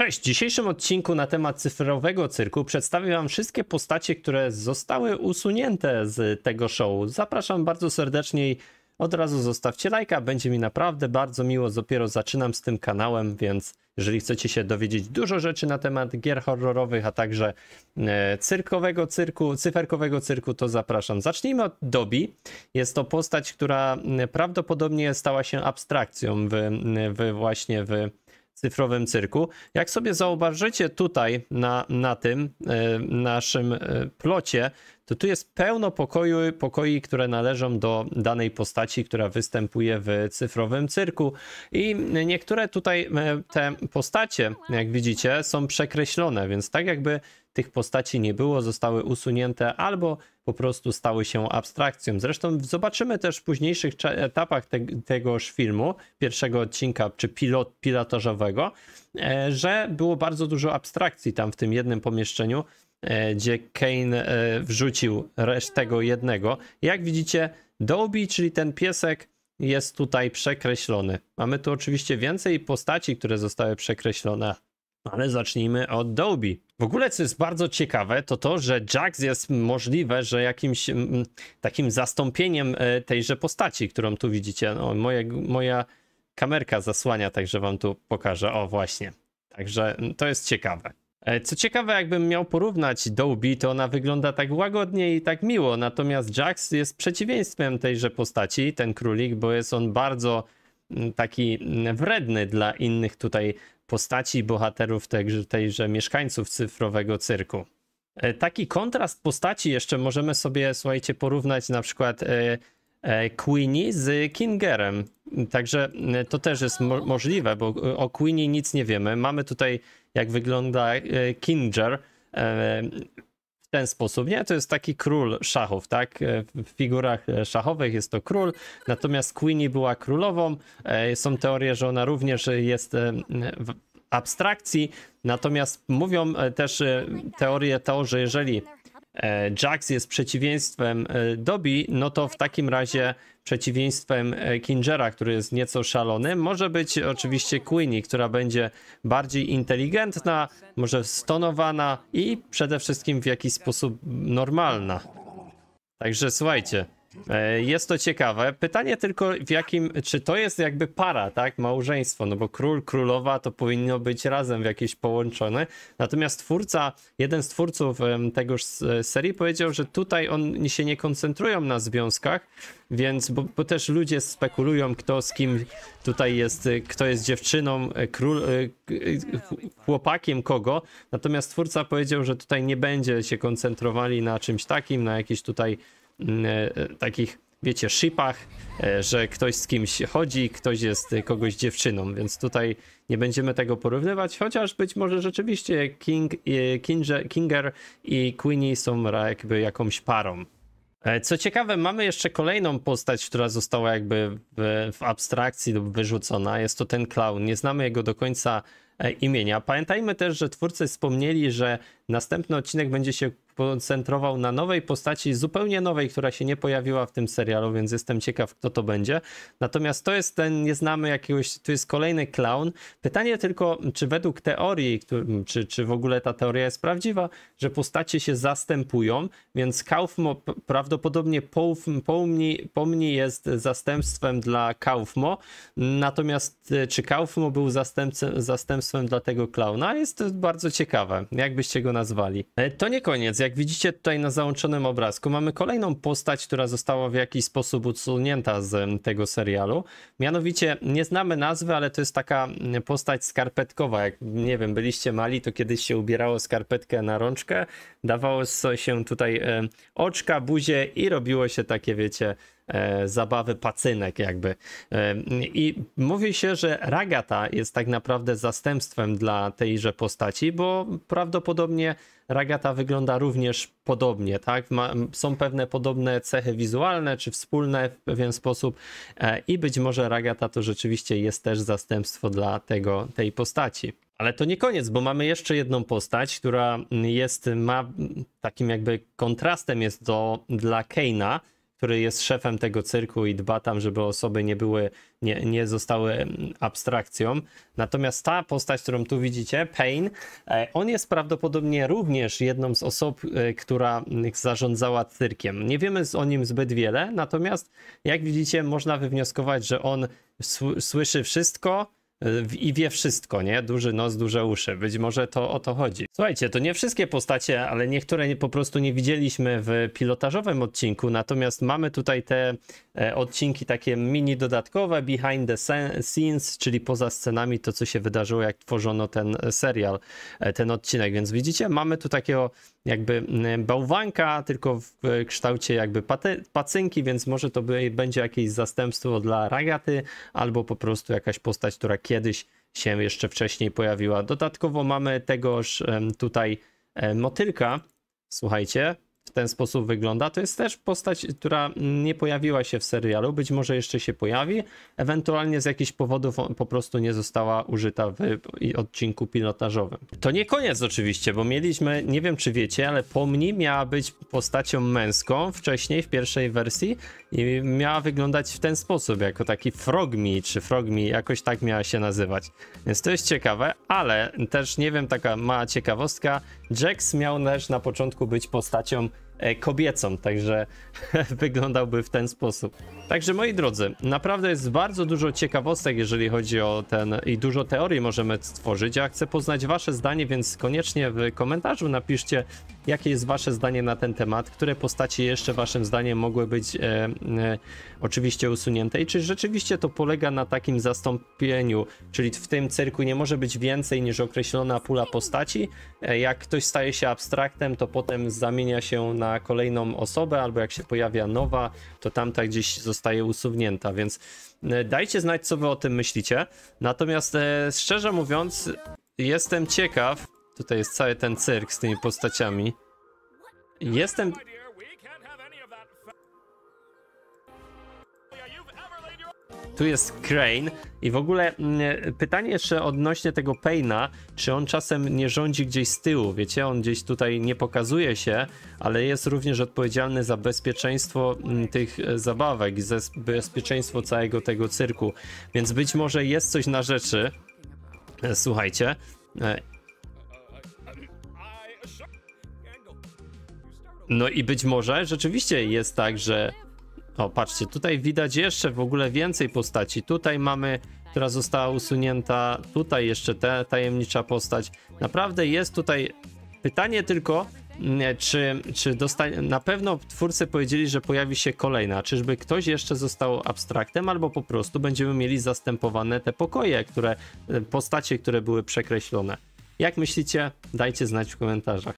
Cześć, w dzisiejszym odcinku na temat cyfrowego cyrku przedstawię Wam wszystkie postacie, które zostały usunięte z tego show. Zapraszam bardzo serdecznie i od razu zostawcie lajka, będzie mi naprawdę bardzo miło, dopiero zaczynam z tym kanałem, więc jeżeli chcecie się dowiedzieć dużo rzeczy na temat gier horrorowych, a także e, cyrkowego cyrku, cyferkowego cyrku, to zapraszam. Zacznijmy od Dobi. Jest to postać, która e, prawdopodobnie stała się abstrakcją w, w właśnie w cyfrowym cyrku. Jak sobie zauważycie tutaj na, na tym e, naszym e, plocie, to tu jest pełno pokoju, pokoi, które należą do danej postaci, która występuje w cyfrowym cyrku. I niektóre tutaj e, te postacie, jak widzicie, są przekreślone, więc tak jakby tych postaci nie było, zostały usunięte albo po prostu stały się abstrakcją. Zresztą zobaczymy też w późniejszych etapach te, tegoż filmu, pierwszego odcinka czy pilot, pilotażowego, e, że było bardzo dużo abstrakcji tam w tym jednym pomieszczeniu, e, gdzie Kane e, wrzucił resztę tego jednego. Jak widzicie, Dobie, czyli ten piesek, jest tutaj przekreślony. Mamy tu oczywiście więcej postaci, które zostały przekreślone, ale zacznijmy od Dolby. W ogóle co jest bardzo ciekawe, to to, że Jax jest możliwe, że jakimś mm, mm, takim zastąpieniem e, tejże postaci, którą tu widzicie. No, moja kamerka zasłania, także wam tu pokażę. O, właśnie. Także mm, to jest ciekawe. E, co ciekawe, jakbym miał porównać Dolby, to ona wygląda tak łagodnie i tak miło, natomiast Jax jest przeciwieństwem tejże postaci, ten królik, bo jest on bardzo taki wredny dla innych tutaj postaci bohaterów tejże, tejże mieszkańców cyfrowego cyrku. E, taki kontrast postaci jeszcze możemy sobie, słuchajcie, porównać na przykład e, e, Queenie z Kingerem. Także to też jest mo możliwe, bo o Queenie nic nie wiemy. Mamy tutaj, jak wygląda Kinger ten sposób, nie? To jest taki król szachów, tak? E, w figurach e, szachowych jest to król, natomiast Queenie była królową. E, są teorie, że ona również jest w abstrakcji, natomiast mówią też teorie to, że jeżeli E, Jax jest przeciwieństwem e, Dobby, no to w takim razie przeciwieństwem e, Kingera, który jest nieco szalony, może być oczywiście Queenie, która będzie bardziej inteligentna, może stonowana i przede wszystkim w jakiś sposób normalna. Także słuchajcie, E, jest to ciekawe. Pytanie tylko w jakim, czy to jest jakby para, tak? Małżeństwo, no bo król, królowa to powinno być razem w jakieś połączone. Natomiast twórca, jeden z twórców tegoż serii powiedział, że tutaj oni się nie koncentrują na związkach, więc, bo, bo też ludzie spekulują kto z kim tutaj jest, y, kto jest dziewczyną, y, król, y, chłopakiem kogo. Natomiast twórca powiedział, że tutaj nie będzie się koncentrowali na czymś takim, na jakiś tutaj E, e, takich, wiecie, shipach, e, że ktoś z kimś chodzi, ktoś jest kogoś dziewczyną, więc tutaj nie będziemy tego porównywać, chociaż być może rzeczywiście King, Kinger, Kinger i Queenie są jakby jakąś parą. Co ciekawe, mamy jeszcze kolejną postać, która została jakby w, w abstrakcji lub wyrzucona. Jest to ten clown. Nie znamy jego do końca imienia. Pamiętajmy też, że twórcy wspomnieli, że następny odcinek będzie się skoncentrował na nowej postaci, zupełnie nowej, która się nie pojawiła w tym serialu, więc jestem ciekaw, kto to będzie. Natomiast to jest ten, nie znamy jakiegoś, tu jest kolejny clown. Pytanie tylko, czy według teorii, czy, czy w ogóle ta teoria jest prawdziwa, że postacie się zastępują, więc Kaufmo prawdopodobnie Pouf, Poumni, Pomni jest zastępstwem dla Kaufmo, natomiast e, czy Kaufmo był zastępstwem dla tego clowna, Jest to bardzo ciekawe, jakbyście go nazwali. E, to nie koniec, jak jak widzicie tutaj na załączonym obrazku mamy kolejną postać, która została w jakiś sposób usunięta z tego serialu. Mianowicie nie znamy nazwy, ale to jest taka mm, postać skarpetkowa. Jak nie wiem, byliście mali, to kiedyś się ubierało skarpetkę na rączkę, dawało się tutaj oczka, buzie i robiło się takie, wiecie, E, zabawy pacynek jakby. E, I mówi się, że Ragata jest tak naprawdę zastępstwem dla tejże postaci, bo prawdopodobnie Ragata wygląda również podobnie, tak? Ma, są pewne podobne cechy wizualne czy wspólne w pewien sposób e, i być może Ragata to rzeczywiście jest też zastępstwo dla tego, tej postaci. Ale to nie koniec, bo mamy jeszcze jedną postać, która jest, ma takim jakby kontrastem jest do, dla Keina, który jest szefem tego cyrku i dba tam, żeby osoby nie były, nie, nie zostały mm, abstrakcją. Natomiast ta postać, którą tu widzicie, Payne, on jest prawdopodobnie również jedną z osób, e, która mm, zarządzała cyrkiem. Nie wiemy o nim zbyt wiele, natomiast jak widzicie, można wywnioskować, że on słyszy wszystko, i wie wszystko, nie? Duży nos, duże uszy. Być może to o to chodzi. Słuchajcie, to nie wszystkie postacie, ale niektóre po prostu nie widzieliśmy w pilotażowym odcinku, natomiast mamy tutaj te e, odcinki takie mini dodatkowe, behind the scenes, czyli poza scenami to, co się wydarzyło, jak tworzono ten serial, e, ten odcinek, więc widzicie, mamy tu takiego jakby mm, bałwanka, tylko w kształcie jakby pacynki, więc może to będzie jakieś zastępstwo dla ragaty, albo po prostu jakaś postać, która kiedyś się jeszcze wcześniej pojawiła. Dodatkowo mamy tegoż tutaj motylka, słuchajcie, w ten sposób wygląda. To jest też postać, która nie pojawiła się w serialu, być może jeszcze się pojawi, ewentualnie z jakichś powodów po prostu nie została użyta w odcinku pilotażowym. To nie koniec oczywiście, bo mieliśmy, nie wiem czy wiecie, ale Pomni miała być postacią męską wcześniej, w pierwszej wersji i miała wyglądać w ten sposób, jako taki Frogmi, czy Frogmi, jakoś tak miała się nazywać. Więc to jest ciekawe, ale też nie wiem, taka mała ciekawostka, Jax miał też na początku być postacią E, kobiecą, także wyglądałby w ten sposób. Także moi drodzy, naprawdę jest bardzo dużo ciekawostek, jeżeli chodzi o ten i dużo teorii możemy stworzyć. Ja chcę poznać wasze zdanie, więc koniecznie w komentarzu napiszcie, jakie jest wasze zdanie na ten temat, które postacie jeszcze waszym zdaniem mogły być e, e, oczywiście usunięte i czy rzeczywiście to polega na takim zastąpieniu, czyli w tym cyrku nie może być więcej niż określona pula postaci. E, jak ktoś staje się abstraktem, to potem zamienia się na kolejną osobę, albo jak się pojawia nowa, to tamta gdzieś zostaje usunięta, więc e, dajcie znać, co wy o tym myślicie. Natomiast e, szczerze mówiąc, jestem ciekaw, tutaj jest cały ten cyrk z tymi postaciami. Jestem tu jest Crane i w ogóle mm, pytanie jeszcze odnośnie tego Paina, czy on czasem nie rządzi gdzieś z tyłu, wiecie, on gdzieś tutaj nie pokazuje się, ale jest również odpowiedzialny za bezpieczeństwo mm, tych e, zabawek, za bezpieczeństwo całego tego cyrku, więc być może jest coś na rzeczy, e, słuchajcie, e, no i być może rzeczywiście jest tak, że o, patrzcie, tutaj widać jeszcze w ogóle więcej postaci. Tutaj mamy, która została usunięta, tutaj jeszcze ta tajemnicza postać. Naprawdę jest tutaj pytanie tylko, mm, czy, czy dostanie, na pewno twórcy powiedzieli, że pojawi się kolejna, czyżby ktoś jeszcze został abstraktem, albo po prostu będziemy mieli zastępowane te pokoje, które, e, postacie, które były przekreślone. Jak myślicie? Dajcie znać w komentarzach.